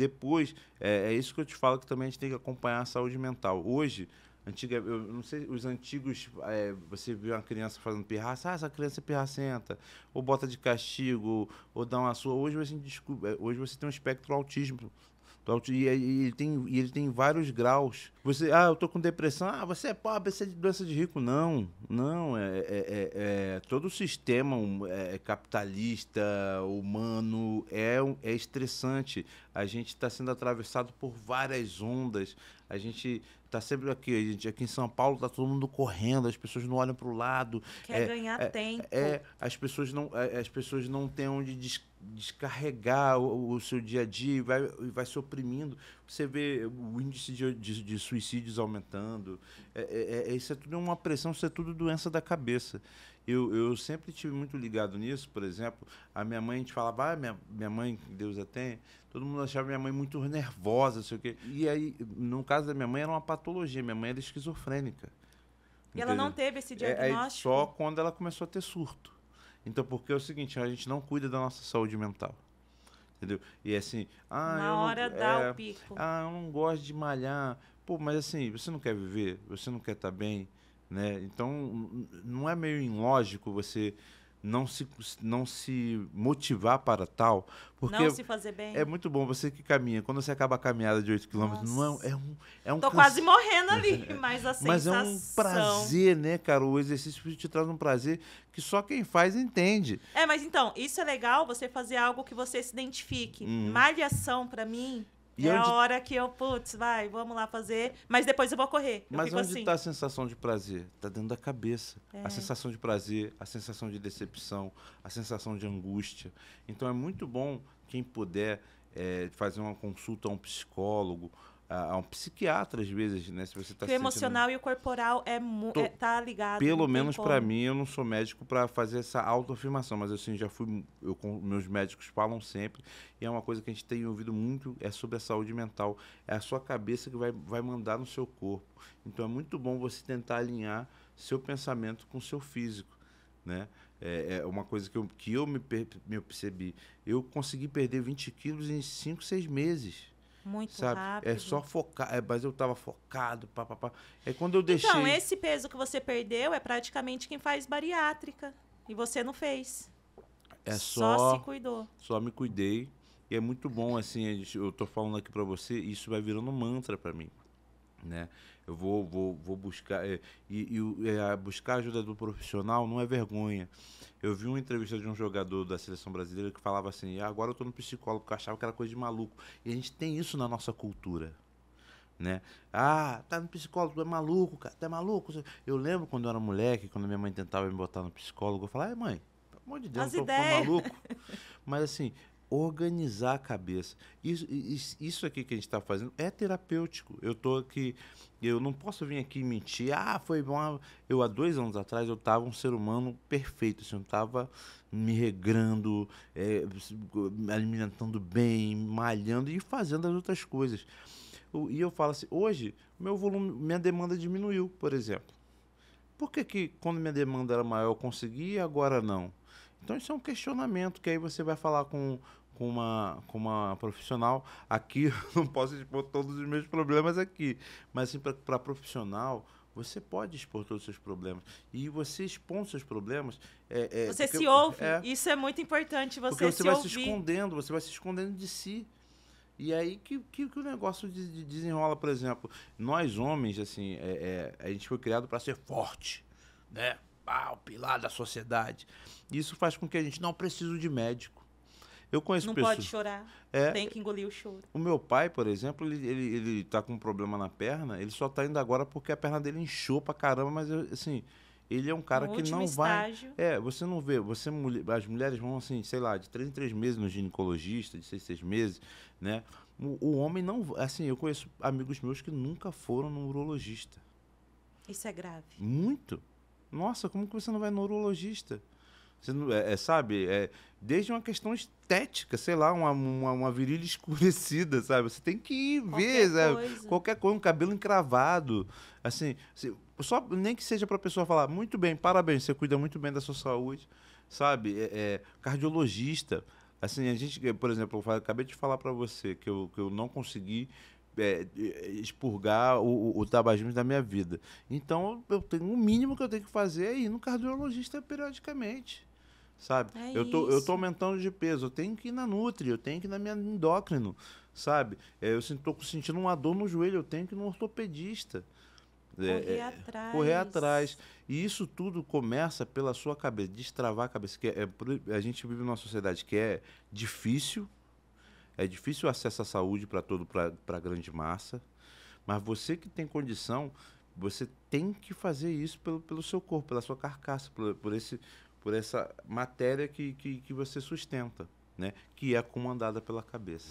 Depois, é, é, isso que eu te falo que também a gente tem que acompanhar a saúde mental. Hoje, antiga, eu não sei, os antigos, é, você vê uma criança fazendo pirraça, ah, essa criança é pirracenta, ou bota de castigo, ou dá uma sua. Hoje você descobre, é, hoje você tem um espectro autismo. E, ele tem, e ele tem vários graus. Você, ah, eu tô com depressão. Ah, você é pobre, você é de doença de rico. Não. Não, é, é, é, é todo o sistema é, é, capitalista, humano, é, é estressante. A gente está sendo atravessado por várias ondas. A gente está sempre aqui, a gente aqui em São Paulo está todo mundo correndo, as pessoas não olham para o lado. Quer é, ganhar tempo. É, as pessoas não, as pessoas não têm onde descarregar o, o, seu dia a dia e vai, vai se oprimindo. Você vê o índice de, de, de suicídios aumentando. É, é, isso é tudo uma pressão, isso é tudo doença da cabeça. Eu, eu sempre tive muito ligado nisso, por exemplo, a minha mãe, a gente falava, ah, minha, minha mãe, Deus a tenha, todo mundo achava minha mãe muito nervosa, sei o quê. E aí, no caso da minha mãe, era uma patologia, minha mãe era esquizofrênica. E entendeu? ela não teve esse diagnóstico? É, é só quando ela começou a ter surto. Então, porque é o seguinte, a gente não cuida da nossa saúde mental entendeu? E é assim, ah, na hora não, dá é, o pico. Ah, eu não gosto de malhar. Pô, mas assim, você não quer viver, você não quer estar tá bem, né? Então, não é meio ilógico você não se, não se motivar para tal. Porque não se fazer bem. É muito bom você que caminha. Quando você acaba a caminhada de 8 km, não é, é um. É um Tô quase morrendo ali, mas Mas é um prazer, né, cara? O exercício te traz um prazer que só quem faz entende. É, mas então, isso é legal você fazer algo que você se identifique. Hum. Malhação, para mim, e é onde... a hora que eu, putz, vai, vamos lá fazer, mas depois eu vou correr. mas onde está assim. Tá a sensação de prazer? Está dentro da cabeça. É. A sensação de prazer, a sensação de decepção, a sensação de angústia. Então é muito bom quem puder é, fazer uma consulta a um psicólogo, a, um psiquiatra às vezes, né? Se você tá se o emocional sentindo... e o corporal é, mu... Tô... é tá ligado. Pelo menos para mim, eu não sou médico para fazer essa autoafirmação, mas assim já fui, eu, meus médicos falam sempre e é uma coisa que a gente tem ouvido muito é sobre a saúde mental, é a sua cabeça que vai vai mandar no seu corpo. Então é muito bom você tentar alinhar seu pensamento com seu físico, né? É, é uma coisa que eu, que eu me, per... me percebi. Eu consegui perder 20 quilos em 5, 6 meses muito sabe? É rápido. É só focar. É, mas eu tava focado, papapá. É quando eu então, deixei. Então, esse peso que você perdeu é praticamente quem faz bariátrica. E você não fez. É só, só se cuidou. Só me cuidei. E é muito bom, assim, eu tô falando aqui para você, isso vai virando mantra para mim né? Eu vou, vou, vou buscar é, e, e, e é, buscar ajuda do profissional não é vergonha. Eu vi uma entrevista de um jogador da seleção brasileira que falava assim: ah, agora eu estou no psicólogo, porque achava que era coisa de maluco. E a gente tem isso na nossa cultura. Né? Ah, tá no psicólogo, tu é maluco, cara, tu é maluco. Eu lembro quando eu era moleque, quando minha mãe tentava me botar no psicólogo, eu falava, ai mãe, pelo amor de Deus, eu tô, tô maluco. Mas assim, organizar a cabeça. Isso, isso aqui que a gente está fazendo é terapêutico. Eu tô aqui, eu não posso vir aqui mentir. Ah, foi bom. Eu há dois anos atrás eu estava um ser humano perfeito. Assim, eu estava me regrando, é, me alimentando bem, malhando e fazendo as outras coisas. E eu falo assim, hoje meu volume, minha demanda diminuiu, por exemplo. Por que, que quando minha demanda era maior eu conseguia e agora não? Então isso é um questionamento que aí você vai falar com, com, uma, com uma profissional. Aqui eu não posso expor todos os meus problemas aqui, mas assim, para profissional você pode expor todos os seus problemas. E você os seus problemas. É, é, você porque, se ouve. É, isso é muito importante. Você, porque você se vai ouvir. se escondendo, você vai se escondendo de si. E aí que, que, que o negócio de, de desenrola, por exemplo. Nós homens, assim, é, é, a gente foi criado para ser forte, né? principal pilar da sociedade. Isso faz com que a gente não precise de médico. Eu conheço não pessoas. Não pode chorar. É, tem que engolir o choro. O meu pai, por exemplo, ele, ele, ele tá com um problema na perna, ele só está indo agora porque a perna dele inchou pra caramba, mas assim, ele é um cara no que não estágio. vai. É, você não vê, você as mulheres vão assim, sei lá, de três em três meses no ginecologista, de seis, seis meses, né? O, o homem não, assim, eu conheço amigos meus que nunca foram no urologista. Isso é grave. Muito. Nossa, como que você não vai neurologista? Você não, é, é sabe? É, desde uma questão estética, sei lá, uma, uma, uma virilha escurecida, sabe? Você tem que ir ver, qualquer sabe? Coisa. Qualquer coisa, um cabelo encravado. Assim, só nem que seja para a pessoa falar, muito bem, parabéns, você cuida muito bem da sua saúde, sabe? É, é, cardiologista. Assim, a gente, por exemplo, eu acabei de falar para você que eu, que eu não consegui é, é, expurgar o, o, tabagismo da minha vida. Então, eu tenho o um mínimo que eu tenho que fazer é ir no cardiologista periodicamente. Sabe? É eu, tô, eu tô aumentando de peso, eu tenho que ir na Nutri, eu tenho que ir na minha endócrino, sabe? É, eu sinto, tô sentindo uma dor no joelho, eu tenho que ir no ortopedista. É, correr é, atrás. Correr atrás. E isso tudo começa pela sua cabeça, destravar a cabeça. Que é, é a gente vive numa sociedade que é difícil, é difícil o acesso à saúde para todo para a grande massa, mas você que tem condição, você tem que fazer isso pelo, pelo seu corpo, pela sua carcaça, por, por, esse, por essa matéria que, que, que você sustenta, né? que é comandada pela cabeça.